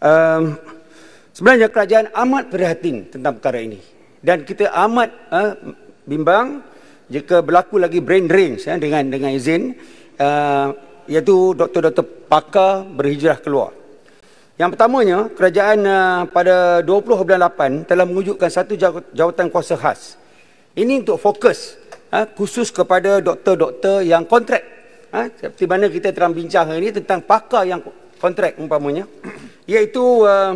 um, sebenarnya kerajaan amat perhatian tentang perkara ini dan kita amat uh, bimbang jika berlaku lagi brain drain ya, dengan dengan izin uh, iaitu doktor-doktor pakar berhijrah keluar. Yang pertamanya, kerajaan uh, pada 2008 telah mewujudkan satu jawatan kuasa khas. Ini untuk fokus uh, khusus kepada doktor-doktor yang kontrak. Uh, seperti mana kita telah bincang hari ini tentang pakar yang kontrak umpamanya iaitu uh,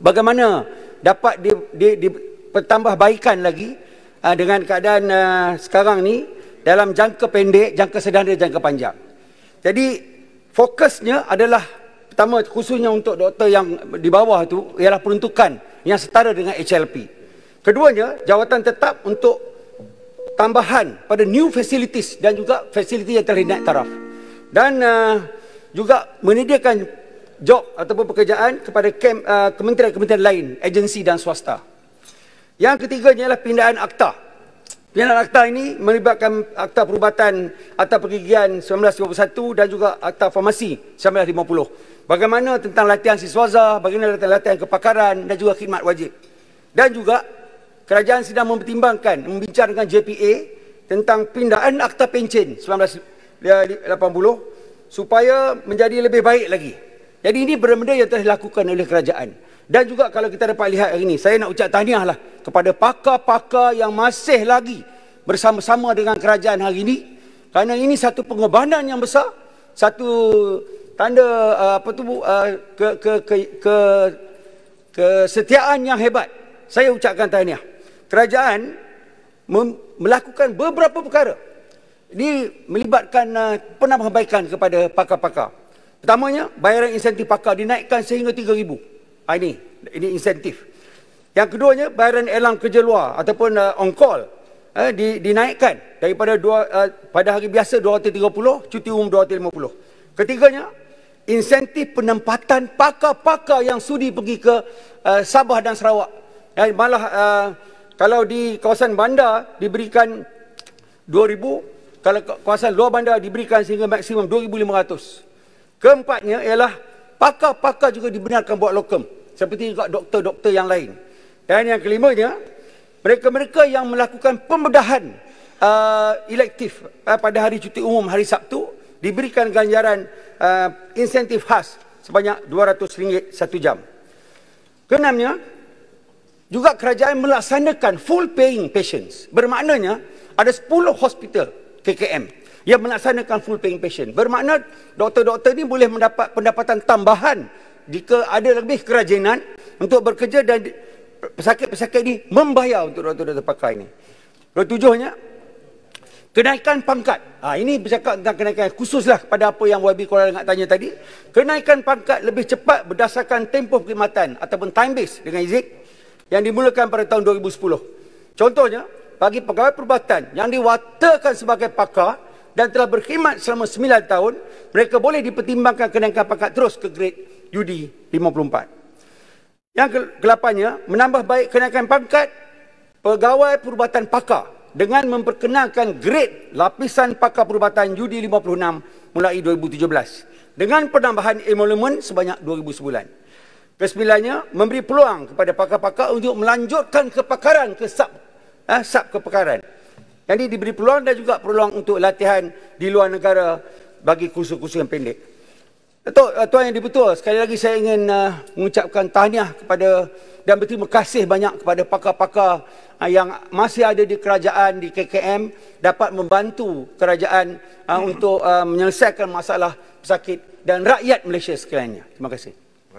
bagaimana dapat di, di, di pertambahbaikan lagi uh, dengan keadaan uh, sekarang ni dalam jangka pendek, jangka sedang dan jangka panjang. Jadi fokusnya adalah pertama khususnya untuk doktor yang di bawah tu ialah peruntukan yang setara dengan HLP. Keduanya jawatan tetap untuk tambahan pada new facilities dan juga fasiliti yang telah dinaik taraf. Dan uh, juga menyediakan job ataupun pekerjaan kepada uh, kementerian-kementerian lain, agensi dan swasta. Yang ketiganya ialah pindaan akta. Pindaan akta ini melibatkan akta perubatan atau Pergigian 1951 dan juga akta farmasi 1950. Bagaimana tentang latihan siswaza, bagaimana tentang latihan kepakaran dan juga khidmat wajib. Dan juga kerajaan sedang mempertimbangkan, membincangkan JPA tentang pindaan akta pencen 1980 supaya menjadi lebih baik lagi. Jadi ini benda-benda yang telah dilakukan oleh kerajaan. Dan juga kalau kita dapat lihat hari ini, saya nak ucap tahniahlah kepada pakar-pakar yang masih lagi bersama-sama dengan kerajaan hari ini. Kerana ini satu pengorbanan yang besar, satu tanda uh, apa tu bu, uh, ke, ke, ke, ke, kesetiaan yang hebat. Saya ucapkan tahniah. Kerajaan melakukan beberapa perkara ini melibatkan uh, penambahbaikan kepada pakar-pakar. Pertamanya, bayaran insentif pakar dinaikkan sehingga RM3,000. Ah, ini, ini insentif. Yang keduanya, bayaran elang kerja luar ataupun uh, on-call eh, di, dinaikkan daripada dua, uh, pada hari biasa RM230, cuti umum RM250. Ketiganya, insentif penempatan pakar-pakar yang sudi pergi ke uh, Sabah dan Sarawak. Eh, malah uh, kalau di kawasan bandar diberikan 2000 kalau kawasan luar bandar diberikan sehingga maksimum 2,500. Keempatnya ialah pakar-pakar juga dibenarkan buat lokum. Seperti juga doktor-doktor yang lain. Dan yang kelimanya, mereka-mereka yang melakukan pembedahan uh, elektif uh, pada hari cuti umum hari Sabtu, diberikan ganjaran uh, insentif khas sebanyak RM200 satu jam. Keenamnya, juga kerajaan melaksanakan full paying patients. Bermaknanya, ada 10 hospital KKM yang melaksanakan full paying patient. Bermakna doktor-doktor ini boleh mendapat pendapatan tambahan jika ada lebih kerajinan untuk bekerja dan pesakit-pesakit ini membayar untuk doktor-doktor pakar ini. Ketujuhnya, kenaikan pangkat. Ha, ini bercakap tentang kenaikan khususlah kepada apa yang YB Kuala nak tanya tadi. Kenaikan pangkat lebih cepat berdasarkan tempoh perkhidmatan ataupun time base dengan izin yang dimulakan pada tahun 2010. Contohnya, bagi pegawai perubatan yang diwatakan sebagai pakar dan telah berkhidmat selama 9 tahun, mereka boleh dipertimbangkan kenaikan pangkat terus ke grade UD 54. Yang kelapannya, menambah baik kenaikan pangkat pegawai perubatan pakar dengan memperkenalkan grade lapisan pakar perubatan UD 56 mulai 2017 dengan penambahan emolumen sebanyak 2000 sebulan. Kesembilannya, memberi peluang kepada pakar-pakar untuk melanjutkan kepakaran ke sub eh, sub kepekaran. Jadi diberi peluang dan juga peluang untuk latihan di luar negara bagi kursus-kursus yang pendek. Tok, eh, Tuan yang dibetul, sekali lagi saya ingin uh, mengucapkan tahniah kepada dan berterima kasih banyak kepada pakar-pakar uh, yang masih ada di kerajaan, di KKM dapat membantu kerajaan uh, untuk uh, menyelesaikan masalah pesakit dan rakyat Malaysia sekaliannya. Terima kasih.